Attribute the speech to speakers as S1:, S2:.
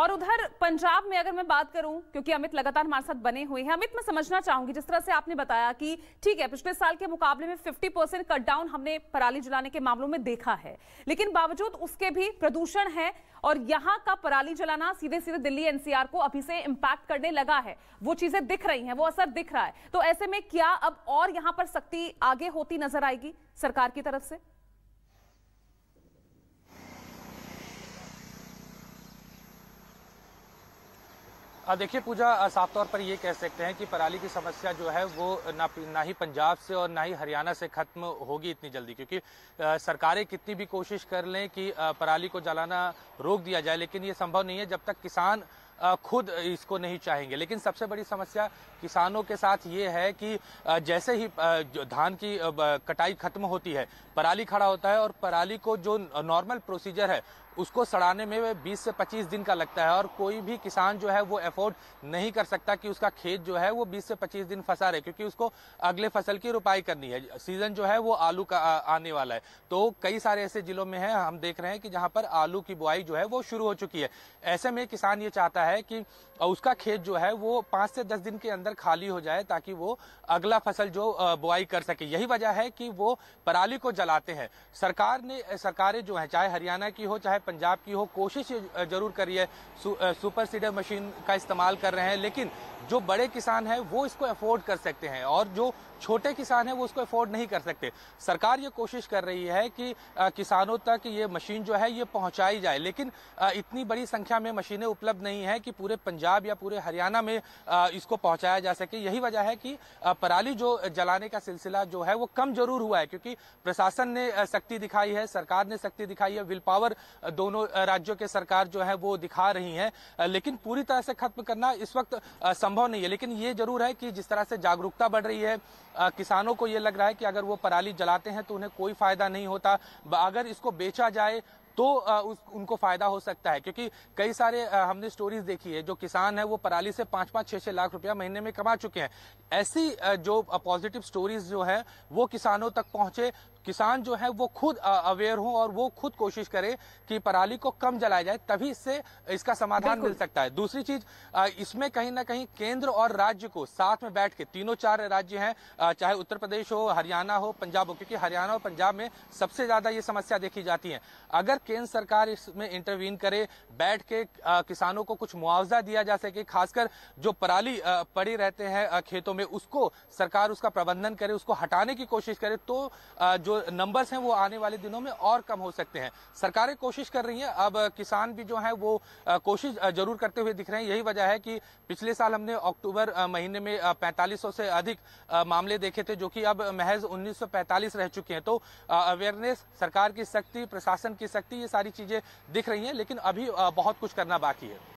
S1: और उधर पंजाब में अगर मैं बात करूं क्योंकि अमित लगातार हमारे साथ बने हुए हैं अमित मैं समझना चाहूंगी जिस तरह से आपने बताया कि ठीक है पिछले साल के मुकाबले में 50 परसेंट कट डाउन हमने पराली जलाने के मामलों में देखा है लेकिन बावजूद उसके भी प्रदूषण है और यहाँ का पराली जलाना सीधे सीधे दिल्ली एनसीआर को अभी से इम्पैक्ट करने लगा है वो चीजें दिख रही हैं वो असर दिख रहा है तो ऐसे में क्या अब और यहाँ पर सख्ती आगे होती नजर आएगी सरकार की तरफ से
S2: हाँ, देखिए पूजा साफ तौर पर ये कह सकते हैं कि पराली की समस्या जो है वो ना ना ही पंजाब से और ना ही हरियाणा से खत्म होगी इतनी जल्दी क्योंकि सरकारें कितनी भी कोशिश कर लें कि पराली को जलाना रोक दिया जाए लेकिन ये संभव नहीं है जब तक किसान खुद इसको नहीं चाहेंगे लेकिन सबसे बड़ी समस्या किसानों के साथ ये है कि जैसे ही धान की कटाई खत्म होती है पराली खड़ा होता है और पराली को जो नॉर्मल प्रोसीजर है उसको सड़ाने में वह 20 से 25 दिन का लगता है और कोई भी किसान जो है वो अफोर्ड नहीं कर सकता कि उसका खेत जो है वो 20 से 25 दिन फंसा रहे क्योंकि उसको अगले फसल की रोपाई करनी है सीजन जो है वो आलू का आने वाला है तो कई सारे ऐसे जिलों में है हम देख रहे हैं कि जहां पर आलू की बुआई जो है वो शुरू हो चुकी है ऐसे में किसान ये चाहता है कि उसका खेत जो है वो पांच से दस दिन के अंदर खाली हो जाए ताकि वो अगला फसल जो बुआई कर सके यही वजह है कि वो पराली को जलाते हैं सरकार ने सरकारें जो है चाहे हरियाणा की हो चाहे पंजाब की हो कोशिश जरूर करिए सुपर सीडर मशीन का इस्तेमाल कर रहे हैं लेकिन जो बड़े किसान हैं वो इसको अफोर्ड कर सकते हैं और जो छोटे किसान हैं वो इसको अफोर्ड नहीं कर सकते सरकार ये कोशिश कर रही है कि आ, किसानों तक ये मशीन जो है ये पहुंचाई जाए लेकिन आ, इतनी बड़ी संख्या में मशीनें उपलब्ध नहीं है कि पूरे पंजाब या पूरे हरियाणा में आ, इसको पहुंचाया जा सके यही वजह है कि पराली जो जलाने का सिलसिला जो है वो कम जरूर हुआ है क्योंकि प्रशासन ने सख्ती दिखाई है सरकार ने सख्ती दिखाई है विल पावर दोनों राज्यों के सरकार जो है वो दिखा रही है लेकिन पूरी तरह से खत्म करना इस वक्त संभव नहीं है लेकिन ये जरूर है कि जिस तरह से जागरूकता बढ़ रही है आ, किसानों को ये लग रहा है कि अगर वो पराली जलाते हैं तो उन्हें कोई फायदा नहीं होता अगर इसको बेचा जाए तो उस उनको फायदा हो सकता है क्योंकि कई सारे हमने स्टोरीज देखी है जो किसान है वो पराली से पांच पांच छह छह लाख रुपया महीने में कमा चुके हैं ऐसी जो पॉजिटिव स्टोरीज जो है वो किसानों तक पहुंचे किसान जो है वो खुद अवेयर हो और वो खुद कोशिश करे कि पराली को कम जलाया जाए तभी इससे इसका समाधान मिल सकता है दूसरी चीज इसमें कहीं ना कहीं केंद्र और राज्य को साथ में बैठ के तीनों चार राज्य हैं चाहे उत्तर प्रदेश हो हरियाणा हो पंजाब हो क्योंकि हरियाणा और पंजाब में सबसे ज्यादा ये समस्या देखी जाती है अगर केंद्र सरकार इसमें इंटरवीन करे बैठ के किसानों को कुछ मुआवजा दिया जा सके खासकर जो पराली पड़ी रहते हैं खेतों में उसको सरकार उसका प्रबंधन करे उसको हटाने की कोशिश करे तो जो नंबर्स हैं वो आने वाले दिनों में और कम हो सकते हैं सरकारें कोशिश कर रही है अब किसान भी जो है वो कोशिश जरूर करते हुए दिख रहे हैं यही वजह है कि पिछले साल हमने अक्टूबर महीने में पैंतालीस से अधिक मामले देखे थे जो कि अब महज 1945 रह चुके हैं तो अवेयरनेस सरकार की सख्ती प्रशासन की सख्ती सकती है ये सारी चीज़ें दिख रही हैं लेकिन अभी बहुत कुछ करना बाकी है